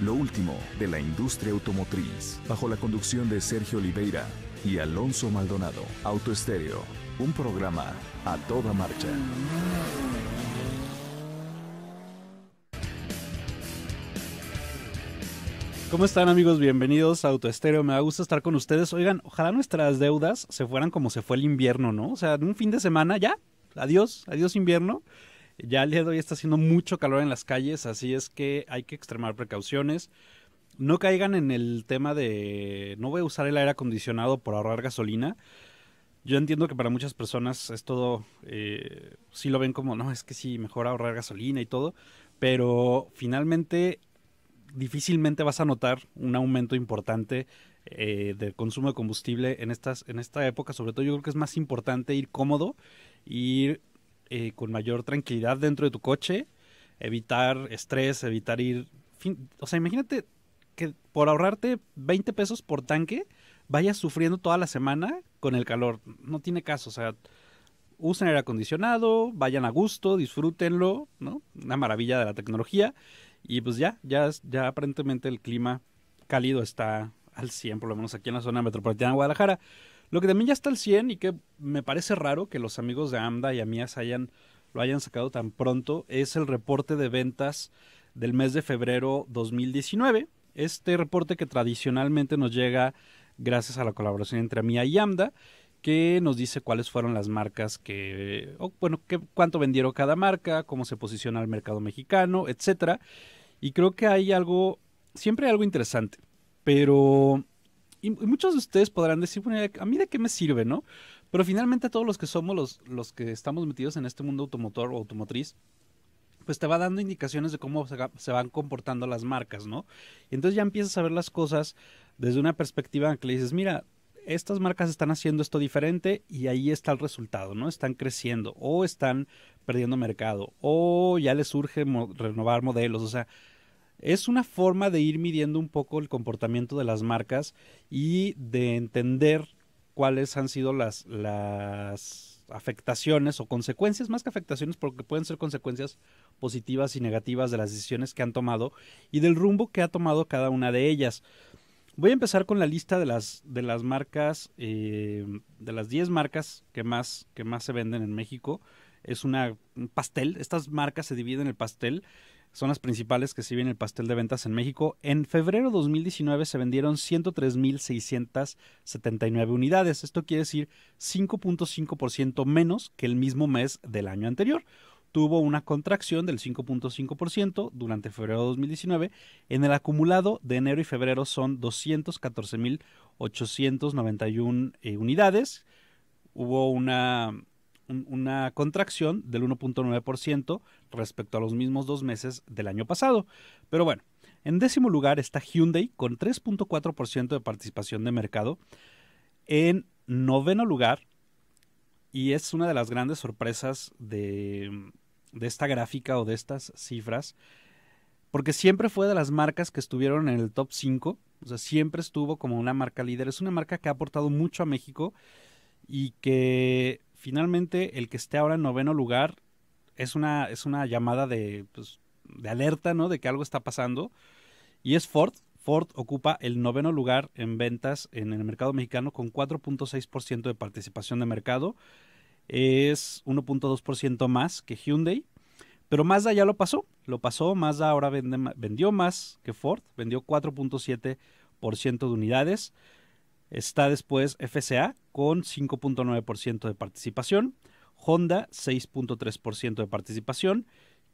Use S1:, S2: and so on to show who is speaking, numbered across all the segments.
S1: lo último de la industria automotriz, bajo la conducción de Sergio Oliveira y Alonso Maldonado. Autoestéreo, un programa a toda marcha. ¿Cómo están amigos? Bienvenidos a Autoestéreo. Me da gusto estar con ustedes. Oigan, ojalá nuestras deudas se fueran como se fue el invierno, ¿no? O sea, en un fin de semana ya. Adiós, adiós invierno. Ya el día de hoy está haciendo mucho calor en las calles, así es que hay que extremar precauciones. No caigan en el tema de no voy a usar el aire acondicionado por ahorrar gasolina. Yo entiendo que para muchas personas es todo, eh, sí lo ven como, no, es que sí, mejor ahorrar gasolina y todo, pero finalmente difícilmente vas a notar un aumento importante eh, del consumo de combustible en, estas, en esta época, sobre todo yo creo que es más importante ir cómodo, ir eh, con mayor tranquilidad dentro de tu coche, evitar estrés, evitar ir... o sea, imagínate que por ahorrarte 20 pesos por tanque, vayas sufriendo toda la semana con el calor. No tiene caso, o sea, usen aire acondicionado, vayan a gusto, disfrútenlo, ¿no? Una maravilla de la tecnología. Y pues ya, ya, ya aparentemente el clima cálido está al 100, por lo menos aquí en la zona metropolitana de Guadalajara. Lo que mí ya está al 100 y que me parece raro que los amigos de AMDA y Amias hayan, lo hayan sacado tan pronto es el reporte de ventas del mes de febrero 2019. Este reporte que tradicionalmente nos llega gracias a la colaboración entre Amia y AMDA que nos dice cuáles fueron las marcas que, bueno, cuánto vendieron cada marca, cómo se posiciona el mercado mexicano, etcétera. Y creo que hay algo, siempre hay algo interesante, pero y, muchos de ustedes podrán decir, bueno, a mí de qué me sirve, ¿no? Pero finalmente todos los que somos los, los que estamos metidos en este mundo automotor o automotriz, pues te va dando indicaciones de cómo se, van comportando las marcas, ¿no? Y entonces ya empiezas a ver las cosas desde una perspectiva que le dices, mira, estas marcas están haciendo esto diferente y ahí está el resultado, ¿no? Están creciendo o están perdiendo mercado o ya les surge renovar modelos, o sea, es una forma de ir midiendo un poco el comportamiento de las marcas y de entender cuáles han sido las, las afectaciones o consecuencias, más que afectaciones, porque pueden ser consecuencias positivas y negativas de las decisiones que han tomado y del rumbo que ha tomado cada una de ellas. Voy a empezar con la lista de las, de las marcas, eh, de las 10 marcas que más, que más se venden en México. Es una, un pastel, estas marcas se dividen en el pastel son las principales que sirven el pastel de ventas en México. En febrero de 2019 se vendieron 103.679 unidades. Esto quiere decir 5.5% menos que el mismo mes del año anterior. Tuvo una contracción del 5.5% durante febrero de 2019. En el acumulado de enero y febrero son 214.891 eh, unidades. Hubo una una contracción del 1.9% respecto a los mismos dos meses del año pasado. Pero bueno, en décimo lugar está Hyundai con 3.4% de participación de mercado. En noveno lugar, y es una de las grandes sorpresas de, de esta gráfica o de estas cifras, porque siempre fue de las marcas que estuvieron en el top 5, o sea, siempre estuvo como una marca líder, es una marca que ha aportado mucho a México y que finalmente el que esté ahora en noveno lugar es una, es una llamada de, pues, de alerta, ¿no? De que algo está pasando. Y es Ford. Ford ocupa el noveno lugar en ventas en el mercado mexicano con 4.6% de participación de mercado. Es 1.2% más que Hyundai. Pero Mazda ya lo pasó. Lo pasó. Mazda ahora vendió más que Ford. Vendió 4.7% de unidades. Está después FCA con 5.9% de participación, Honda 6.3% de participación,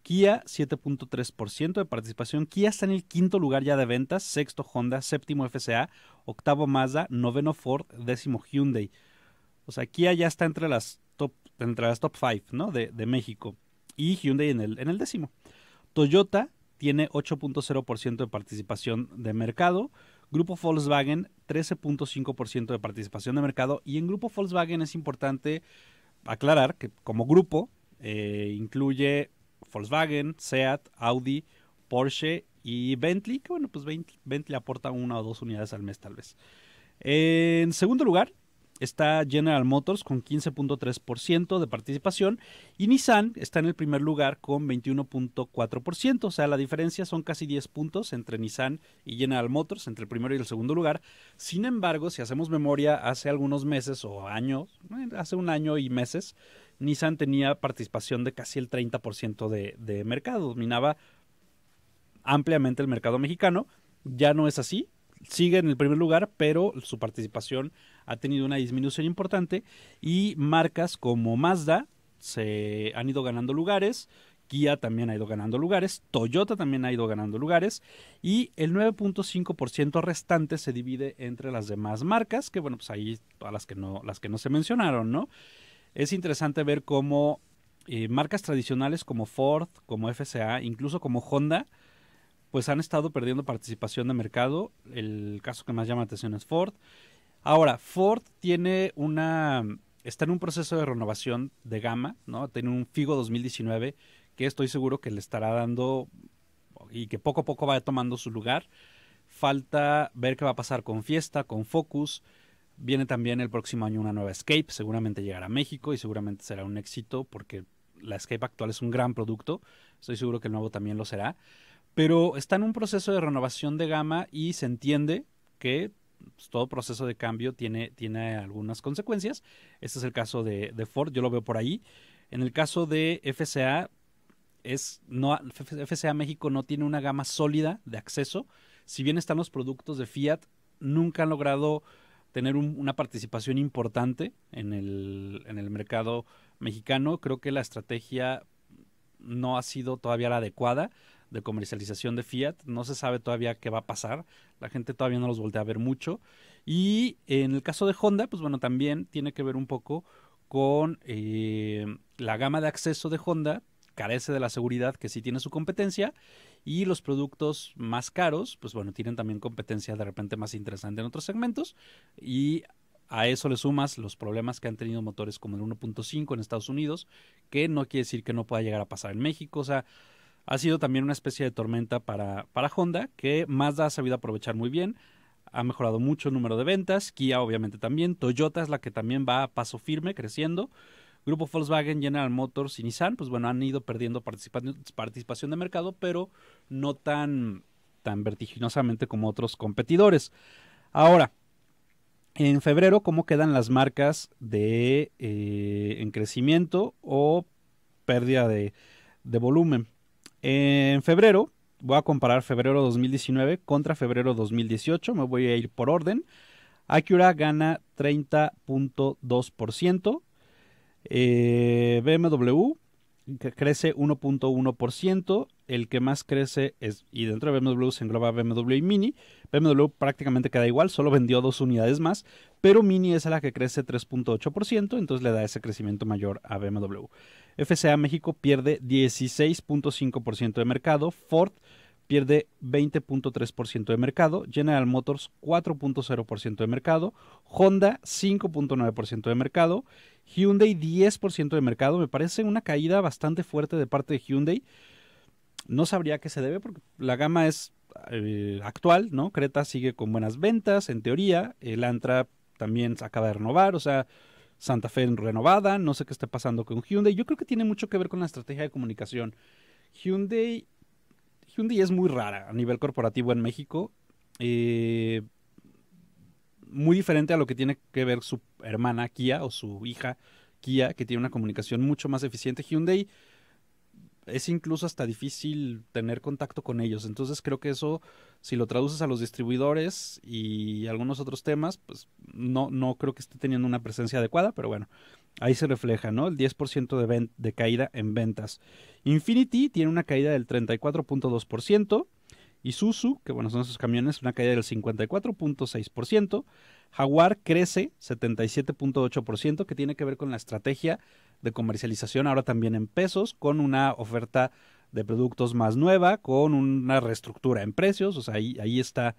S1: Kia 7.3% de participación. Kia está en el quinto lugar ya de ventas, sexto Honda, séptimo FCA, octavo Mazda, noveno Ford, décimo Hyundai. O sea, Kia ya está entre las top, entre top five, ¿no? De, México. Y Hyundai en el, en el décimo. Toyota tiene 8.0% de participación de mercado. Grupo Volkswagen 13.5% de participación de mercado y en Grupo Volkswagen es importante aclarar que como grupo eh, incluye Volkswagen, Seat, Audi, Porsche y Bentley, que bueno, pues Bentley aporta una o dos unidades al mes tal vez. En segundo lugar, está General Motors con 15.3% de participación y Nissan está en el primer lugar con 21.4%. O sea, la diferencia son casi 10 puntos entre Nissan y General Motors, entre el primero y el segundo lugar. Sin embargo, si hacemos memoria, hace algunos meses o años, hace un año y meses, Nissan tenía participación de casi el 30% de, de mercado, dominaba ampliamente el mercado mexicano. Ya no es así, sigue en el primer lugar, pero su participación ha tenido una disminución importante y marcas como Mazda se han ido ganando lugares, Kia también ha ido ganando lugares, Toyota también ha ido ganando lugares y el 9.5% restante se divide entre las demás marcas, que bueno, pues ahí todas las que no las que no se mencionaron, ¿no? Es interesante ver cómo eh, marcas tradicionales como Ford, como FCA, incluso como Honda, pues han estado perdiendo participación de mercado. El caso que más llama la atención es Ford. Ahora, Ford tiene una está en un proceso de renovación de gama, ¿no? Tiene un Figo 2019 que estoy seguro que le estará dando y que poco a poco va tomando su lugar. Falta ver qué va a pasar con Fiesta, con Focus. Viene también el próximo año una nueva Escape, seguramente llegará a México y seguramente será un éxito porque la Escape actual es un gran producto. Estoy seguro que el nuevo también lo será pero está en un proceso de renovación de gama y se entiende que pues, todo proceso de cambio tiene, tiene algunas consecuencias. Este es el caso de, Ford, yo lo veo por ahí. En el caso de FCA, es, no, FCA México no tiene una gama sólida de acceso. Si bien están los productos de Fiat, nunca han logrado tener una participación importante en el, en el mercado mexicano. Creo que la estrategia no ha sido todavía la adecuada de comercialización de Fiat. No se sabe todavía qué va a pasar. La gente todavía no los voltea a ver mucho. Y en el caso de Honda, pues bueno, también tiene que ver un poco con eh, la gama de acceso de Honda carece de la seguridad que sí tiene su competencia y los productos más caros, pues bueno, tienen también competencia de repente más interesante en otros segmentos y a eso le sumas los problemas que han tenido motores como el 1.5 en Estados Unidos, que no quiere decir que no pueda llegar a pasar en México, o sea, ha sido también una especie de tormenta para, para Honda, que Mazda ha sabido aprovechar muy bien, ha mejorado mucho el número de ventas, Kia obviamente también, Toyota es la que también va a paso firme creciendo. Grupo Volkswagen, General Motors y Nissan, pues bueno, han ido perdiendo participación de mercado, pero no tan, tan vertiginosamente como otros competidores. Ahora, en febrero, ¿cómo quedan las marcas de eh, en crecimiento o pérdida de volumen? En febrero, voy a comparar febrero 2019 contra febrero 2018, me voy a ir por orden. Acura gana 30.2%, eh, BMW crece 1.1%, el que más crece es, y dentro de BMW se engloba BMW y Mini, BMW prácticamente queda igual, solo vendió dos unidades más, pero Mini es la que crece 3.8%, entonces le da ese crecimiento mayor a BMW. FCA México pierde 16.5% de mercado, Ford pierde 20.3% de mercado, General Motors 4.0% de mercado, Honda 5.9% de mercado, Hyundai 10% de mercado. Me parece una caída bastante fuerte de parte de Hyundai. No sabría qué se debe porque la gama es eh, actual, ¿no? Creta sigue con buenas ventas, en teoría, el Antra también acaba de renovar, o sea, Santa Fe renovada, no sé qué está pasando con Hyundai. Yo creo que tiene mucho que ver con la estrategia de comunicación. Hyundai, Hyundai es muy rara a nivel corporativo en México. Eh, muy diferente a lo que tiene que ver su hermana Kia o su hija Kia, que tiene una comunicación mucho más eficiente. Hyundai es incluso hasta difícil tener contacto con ellos. Entonces creo que eso, si lo traduces a los distribuidores y algunos otros temas, pues no, no creo que esté teniendo una presencia adecuada, pero bueno, ahí se refleja, ¿no? El 10% de, de caída en ventas. Infinity tiene una caída del 34.2%. Isuzu, que bueno, son sus camiones, una caída del 54.6%. Jaguar crece 77.8%, que tiene que ver con la estrategia de comercialización ahora también en pesos, con una oferta de productos más nueva, con una reestructura en precios, o sea, ahí, está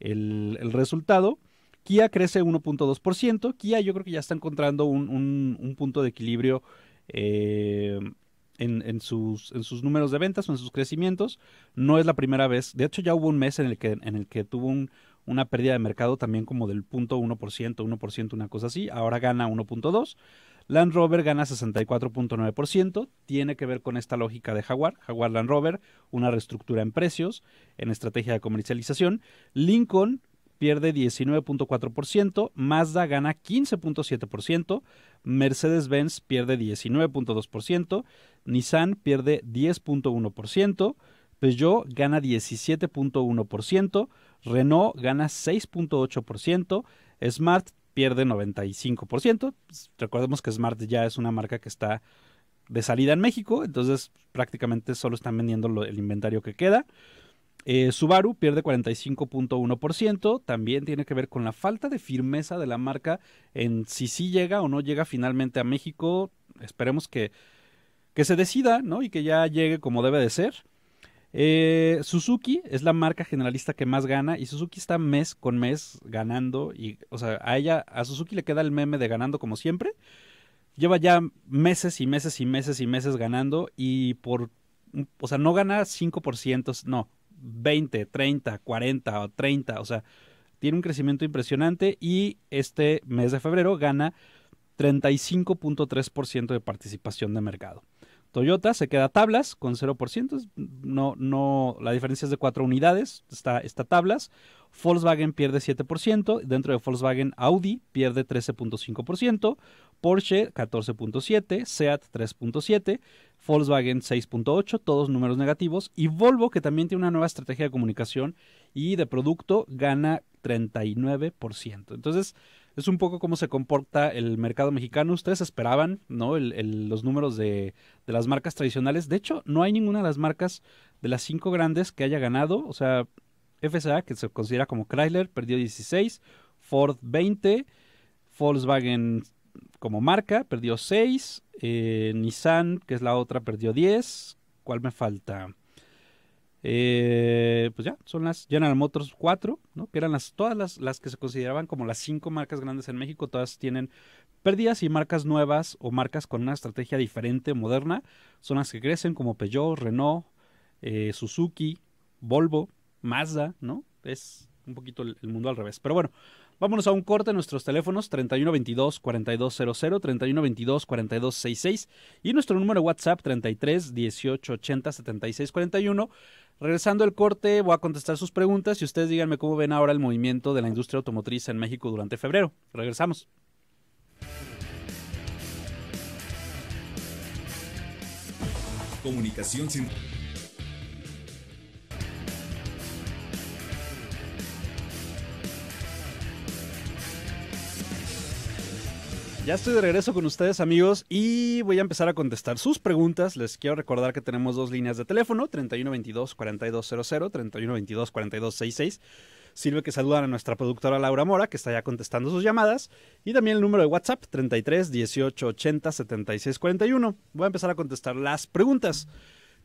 S1: el, resultado. Kia crece 1.2%, Kia yo creo que ya está encontrando un, punto de equilibrio eh, en, sus, en sus números de ventas o en sus crecimientos. No es la primera vez, de hecho ya hubo un mes en el que, en el que tuvo una pérdida de mercado también como del punto 1%, 1%, una cosa así, ahora gana 1.2%. Land Rover gana 64.9%, tiene que ver con esta lógica de Jaguar, Jaguar Land Rover, una reestructura en precios, en estrategia de comercialización. Lincoln pierde 19.4%, Mazda gana 15.7%, Mercedes-Benz pierde 19.2%, Nissan pierde 10.1%, Peugeot gana 17.1%, Renault gana 6.8%, Smart pierde 95%. Pues, recordemos que Smart ya es una marca que está de salida en México, entonces prácticamente solo están vendiendo el inventario que queda. Eh, Subaru pierde 45.1%, también tiene que ver con la falta de firmeza de la marca en si sí llega o no llega finalmente a México. Esperemos que, se decida, Y que ya llegue como debe de ser. Eh, Suzuki es la marca generalista que más gana y Suzuki está mes con mes ganando y, o sea, a ella, a Suzuki le queda el meme de ganando como siempre. Lleva ya meses y meses y meses y meses ganando y por, o sea, no gana 5%, no, 20, 30, 40 o 30, o sea, tiene un crecimiento impresionante y este mes de febrero gana 35.3% de participación de mercado. Toyota se queda tablas con 0%, no, no, la diferencia es de 4 unidades, está, está tablas. Volkswagen pierde 7%, dentro de Volkswagen Audi pierde 13.5%, Porsche 14.7%, Seat 3.7%, Volkswagen 6.8%, todos números negativos, y Volvo, que también tiene una nueva estrategia de comunicación y de producto, gana 39%. Entonces, es un poco cómo se comporta el mercado mexicano. Ustedes esperaban, ¿no? los números de, las marcas tradicionales. De hecho, no hay ninguna de las marcas de las cinco grandes que haya ganado. O sea, FSA, que se considera como Chrysler, perdió 16, Ford 20, Volkswagen como marca perdió 6, eh, Nissan, que es la otra, perdió 10. ¿Cuál me falta? Eh, pues ya, son las General Motors 4, ¿no? que eran las, todas las, las que se consideraban como las cinco marcas grandes en México, todas tienen pérdidas y marcas nuevas o marcas con una estrategia diferente, moderna, son las que crecen como Peugeot, Renault, eh, Suzuki, Volvo, Mazda, ¿no? Es un poquito el, mundo al revés. Pero bueno, vámonos a un corte. Nuestros teléfonos 3122-4200, 3122-4266 y nuestro número de WhatsApp 33 76 7641. Regresando al corte, voy a contestar sus preguntas y ustedes díganme cómo ven ahora el movimiento de la industria automotriz en México durante febrero. Regresamos. Comunicación sin Ya estoy de regreso con ustedes amigos y voy a empezar a contestar sus preguntas. Les quiero recordar que tenemos dos líneas de teléfono, 3122-4200, 3122-4266. Sirve que saludan a nuestra productora Laura Mora, que está ya contestando sus llamadas, y también el número de WhatsApp, 3318807641. Voy a empezar a contestar las preguntas.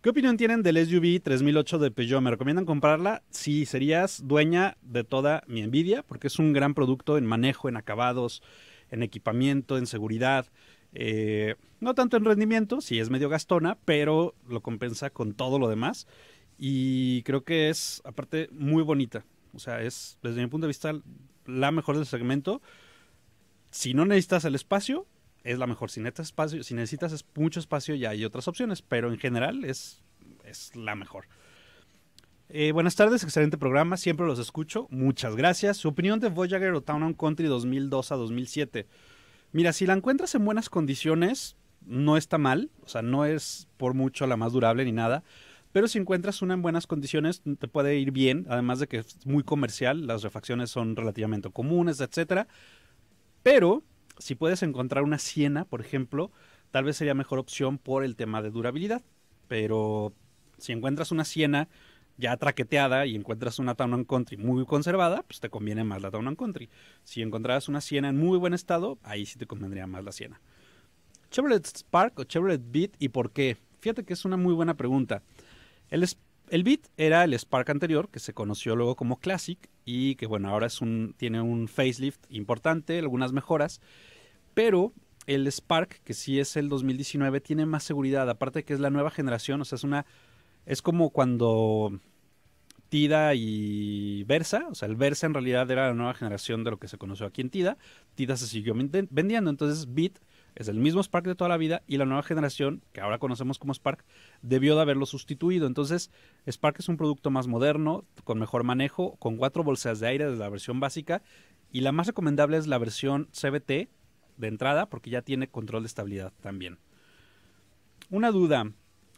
S1: ¿Qué opinión tienen del SUV 3008 de Peugeot? ¿Me recomiendan comprarla? Si sí, serías dueña de toda mi envidia, porque es un gran producto en manejo, en acabados, en equipamiento, en seguridad. Eh, no tanto en rendimiento, si es medio gastona, pero lo compensa con todo lo demás. Y creo que es, aparte, muy bonita. O sea, es, desde mi punto de vista, la mejor del segmento. Si no necesitas el espacio, es la mejor. Si necesitas espacio, si necesitas mucho espacio, ya hay otras opciones, pero en general es, es la mejor. Eh, buenas tardes, excelente programa, siempre los escucho, muchas gracias. Su opinión de Voyager o Town and Country 2002 a 2007. Mira, si la encuentras en buenas condiciones, no está mal, o sea, no es por mucho la más durable ni nada, pero si encuentras una en buenas condiciones, te puede ir bien, además de que es muy comercial, las refacciones son relativamente comunes, etcétera. Pero si puedes encontrar una Siena, por ejemplo, tal vez sería mejor opción por el tema de durabilidad, pero si encuentras una Siena ya traqueteada y encuentras una Town and Country muy conservada, pues te conviene más la Town and Country. Si encuentras una Siena en muy buen estado, ahí sí te convendría más la Siena. Chevrolet Spark o Chevrolet Beat y por qué? Fíjate que es una muy buena pregunta. El, el Beat era el Spark anterior, que se conoció luego como Classic y que bueno, ahora es un, tiene un facelift importante, algunas mejoras, pero el Spark, que sí es el 2019, tiene más seguridad, aparte que es la nueva generación, o sea, es una es como cuando Tida y Versa, o sea, el Versa en realidad era la nueva generación de lo que se conoció aquí en Tida, Tida se siguió vendiendo, entonces Bit es el mismo Spark de toda la vida y la nueva generación, que ahora conocemos como Spark, debió de haberlo sustituido. Entonces, Spark es un producto más moderno, con mejor manejo, con cuatro bolsas de aire de la versión básica y la más recomendable es la versión CBT de entrada porque ya tiene control de estabilidad también. Una duda,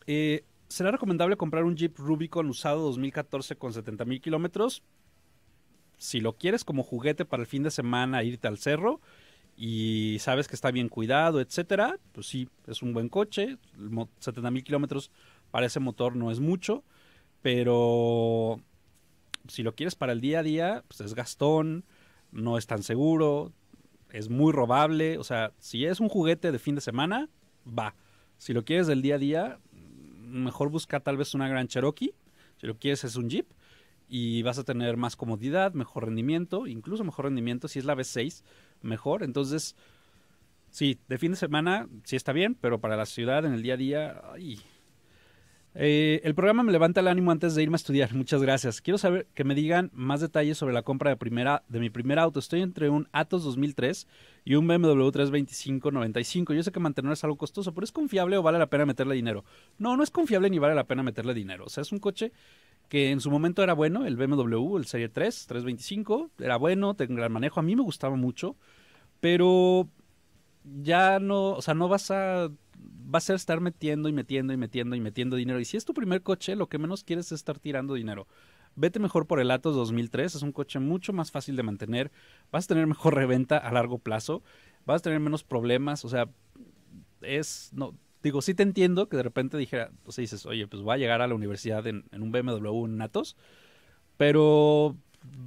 S1: eh, ¿será recomendable comprar un Jeep Rubicon usado 2014 con 70.000 kilómetros? Si lo quieres como juguete para el fin de semana, irte al cerro y sabes que está bien cuidado, etcétera, pues sí, es un buen coche. 70.000 kilómetros para ese motor no es mucho, pero si lo quieres para el día a día, pues es gastón, no es tan seguro, es muy robable. O sea, si es un juguete de fin de semana, va. Si lo quieres del día a día, mejor buscar tal vez una Gran Cherokee, si lo quieres es un Jeep, y vas a tener más comodidad, mejor rendimiento, incluso mejor rendimiento, si es la V6, mejor. Entonces, sí, de fin de semana sí está bien, pero para la ciudad en el día a día, ay, eh, el programa me levanta el ánimo antes de irme a estudiar. Muchas gracias. Quiero saber que me digan más detalles sobre la compra de, primera, de mi primer auto. Estoy entre un Atos 2003 y un BMW 95. Yo sé que mantener es algo costoso, pero ¿es confiable o vale la pena meterle dinero? No, no es confiable ni vale la pena meterle dinero. O sea, es un coche que en su momento era bueno, el BMW, el Serie 3, 325, era bueno, tenía gran manejo. A mí me gustaba mucho, pero ya no, o sea, no vas a Va a ser estar metiendo y metiendo y metiendo y metiendo dinero. Y si es tu primer coche, lo que menos quieres es estar tirando dinero. Vete mejor por el Atos 2003, es un coche mucho más fácil de mantener, vas a tener mejor reventa a largo plazo, vas a tener menos problemas, o sea, es, no, digo, sí te entiendo que de repente dijera, o pues sea, dices, oye, pues voy a llegar a la universidad en, un BMW, un Atos, pero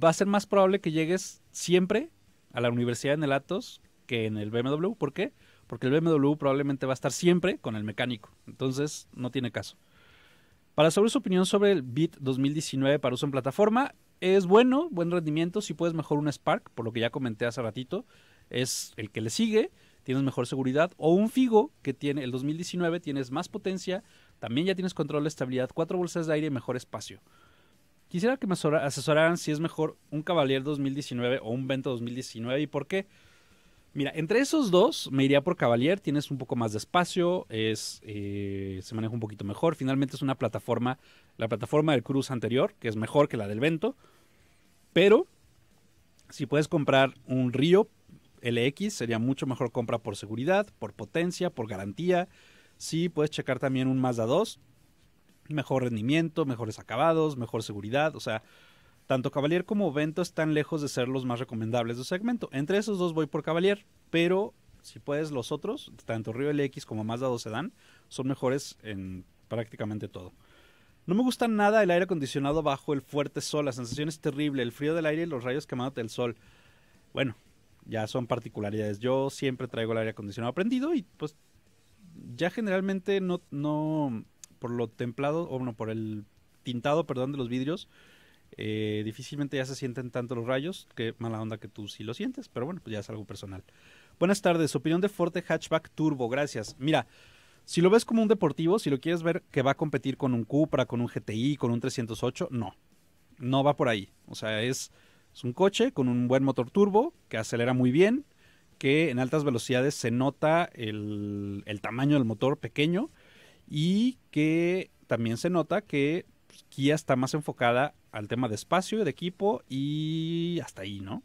S1: va a ser más probable que llegues siempre a la universidad en el Atos que en el BMW, ¿por qué? porque el BMW probablemente va a estar siempre con el mecánico, entonces no tiene caso. Para saber su opinión sobre el Beat 2019 para uso en plataforma, es bueno, buen rendimiento, si puedes mejor un Spark, por lo que ya comenté hace ratito, es el que le sigue, tienes mejor seguridad, o un Figo que tiene el 2019, tienes más potencia, también ya tienes control de estabilidad, cuatro bolsas de aire y mejor espacio. Quisiera que me asesoraran si es mejor un Cavalier 2019 o un Vento 2019 y por qué. Mira, entre esos dos me iría por Cavalier, tienes un poco más de espacio, es, eh, se maneja un poquito mejor, finalmente es una plataforma, la plataforma del Cruz anterior, que es mejor que la del Vento, pero si puedes comprar un Río LX sería mucho mejor compra por seguridad, por potencia, por garantía, si sí, puedes checar también un Mazda 2, mejor rendimiento, mejores acabados, mejor seguridad, o sea, tanto Cavalier como Vento están lejos de ser los más recomendables de su segmento. Entre esos dos voy por Cavalier, pero si puedes, los otros, tanto Río LX como Mazda se Dan, son mejores en prácticamente todo. No me gusta nada el aire acondicionado bajo el fuerte sol, la sensación es terrible, el frío del aire y los rayos quemados del sol. Bueno, ya son particularidades. Yo siempre traigo el aire acondicionado aprendido y pues ya generalmente no, no por lo templado, o bueno, por el tintado, perdón, de los vidrios, eh, difícilmente ya se sienten tanto los rayos, que mala onda que tú sí lo sientes, pero bueno, pues ya es algo personal. Buenas tardes, opinión de Forte Hatchback Turbo, gracias. Mira, si lo ves como un deportivo, si lo quieres ver que va a competir con un Cupra, con un GTI, con un 308, no, no va por ahí. O sea, es, un coche con un buen motor turbo, que acelera muy bien, que en altas velocidades se nota el, el tamaño del motor pequeño y que también se nota que pues, Kia está más enfocada al tema de espacio, de equipo y hasta ahí, ¿no?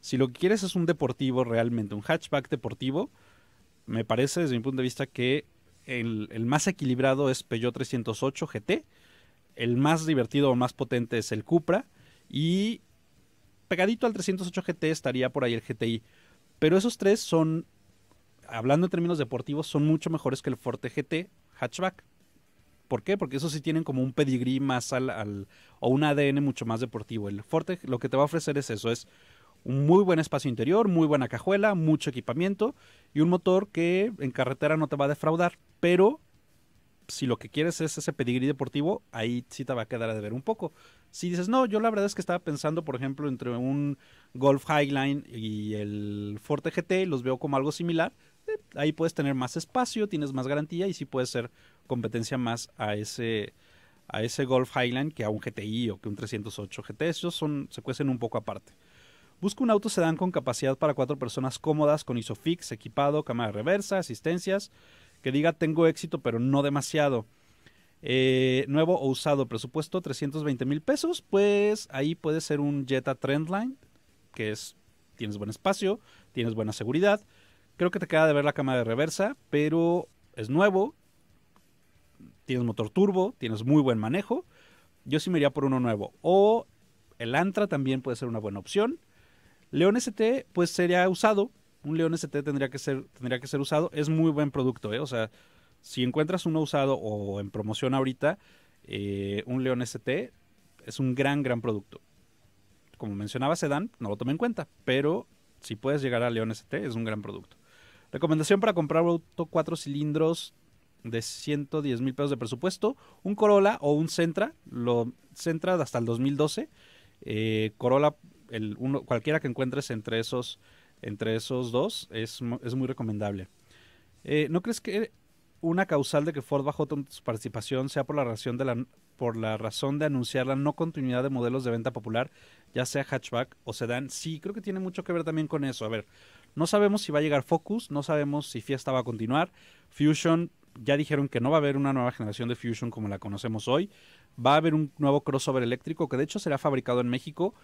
S1: Si lo que quieres es un deportivo realmente, un hatchback deportivo, me parece desde mi punto de vista que el, el más equilibrado es Peugeot 308 GT, el más divertido o más potente es el Cupra y pegadito al 308 GT estaría por ahí el GTI. Pero esos tres son, hablando en términos deportivos, son mucho mejores que el Forte GT hatchback. ¿Por qué? Porque eso sí tienen como un pedigrí más al, o un ADN mucho más deportivo. El Forte lo que te va a ofrecer es eso, es un muy buen espacio interior, muy buena cajuela, mucho equipamiento y un motor que en carretera no te va a defraudar, pero si lo que quieres es ese pedigrí deportivo, ahí sí te va a quedar a deber un poco. Si dices, no, yo la verdad es que estaba pensando, por ejemplo, entre un Golf Highline y el Forte GT, los veo como algo similar, ahí puedes tener más espacio, tienes más garantía y sí puede ser competencia más a ese, a ese Golf Highland que a un GTI o que un 308 GT. Esos son, se cuecen un poco aparte. Busco un auto sedán con capacidad para cuatro personas cómodas, con ISOFIX, equipado, cámara reversa, asistencias, que diga tengo éxito pero no demasiado. Eh, nuevo o usado, presupuesto 320 mil pesos, pues ahí puede ser un Jetta Trendline, que es, tienes buen espacio, tienes buena seguridad, Creo que te queda de ver la cámara de reversa, pero es nuevo. Tienes motor turbo, tienes muy buen manejo. Yo sí me iría por uno nuevo. O el Antra también puede ser una buena opción. León ST, pues sería usado. Un León ST tendría que ser, tendría que ser usado. Es muy buen producto, ¿eh? O sea, si encuentras uno usado o en promoción ahorita, eh, un León ST es un gran, gran producto. Como mencionaba Sedan, no lo tomé en cuenta, pero si puedes llegar a León ST, es un gran producto. Recomendación para comprar auto cuatro cilindros de 110 mil pesos de presupuesto. Un Corolla o un Centra. Lo, Centra hasta el 2012. Eh, Corolla, el uno, cualquiera que encuentres entre esos, entre esos dos es, muy recomendable. Eh, ¿No crees que una causal de que Ford bajó su participación sea por la razón de la por la razón de anunciar la no continuidad de modelos de venta popular, ya sea hatchback o sedán. Sí, creo que tiene mucho que ver también con eso. A ver, no sabemos si va a llegar Focus, no sabemos si Fiesta va a continuar. Fusion, ya dijeron que no va a haber una nueva generación de Fusion como la conocemos hoy. Va a haber un nuevo crossover eléctrico que de hecho será fabricado en México.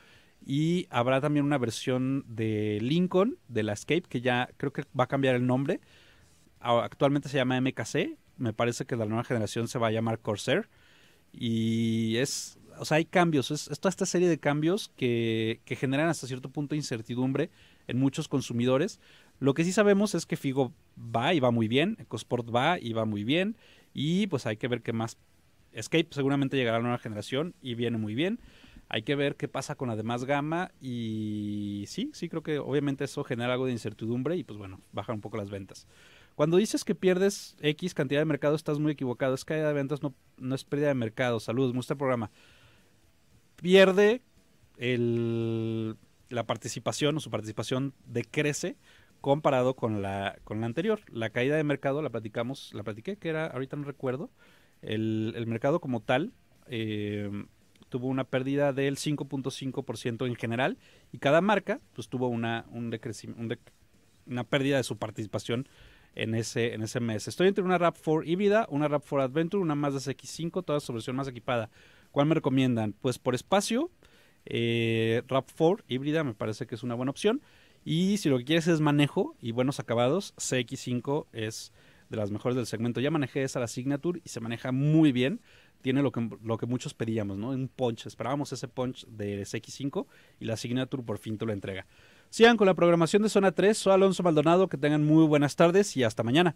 S1: Y habrá también una versión de Lincoln, de la Escape, que ya creo que va a cambiar el nombre. Actualmente se llama MKC. Me parece que la nueva generación se va a llamar Corsair. Y es, o sea, hay cambios. Es, toda esta serie de cambios que, que generan hasta cierto punto incertidumbre en muchos consumidores. Lo que sí sabemos es que Figo va y va muy bien, EcoSport va y va muy bien, y pues hay que ver qué más. Escape seguramente llegará a la nueva generación y viene muy bien. Hay que ver qué pasa con la demás gama y sí, sí creo que obviamente eso genera algo de incertidumbre y pues bueno, baja un poco las ventas. Cuando dices que pierdes X cantidad de mercado estás muy equivocado. Es caída de ventas, no, no es pérdida de mercado. Saludos, muestra el programa. Pierde el la participación o su participación decrece comparado con la, con la anterior. La caída de mercado la platicamos, la platiqué, que era, ahorita no recuerdo, el, mercado como tal em, tuvo una pérdida del 5.5% en general y cada marca pues tuvo una, un una pérdida de su participación en ese, en ese mes. Estoy entre una rap 4 híbrida, una rap 4 Adventure, una Mazda X5, toda su versión más equipada. ¿Cuál me recomiendan? Pues por espacio, eh, Rap 4 híbrida me parece que es una buena opción. Y si lo que quieres es manejo y buenos acabados, CX5 es de las mejores del segmento. Ya manejé esa la Signature y se maneja muy bien. Tiene lo que, lo que muchos pedíamos, ¿no? Un punch. Esperábamos ese punch de CX5 y la Signature por fin te lo entrega. Sigan con la programación de Zona 3. Soy Alonso Maldonado. Que tengan muy buenas tardes y hasta mañana.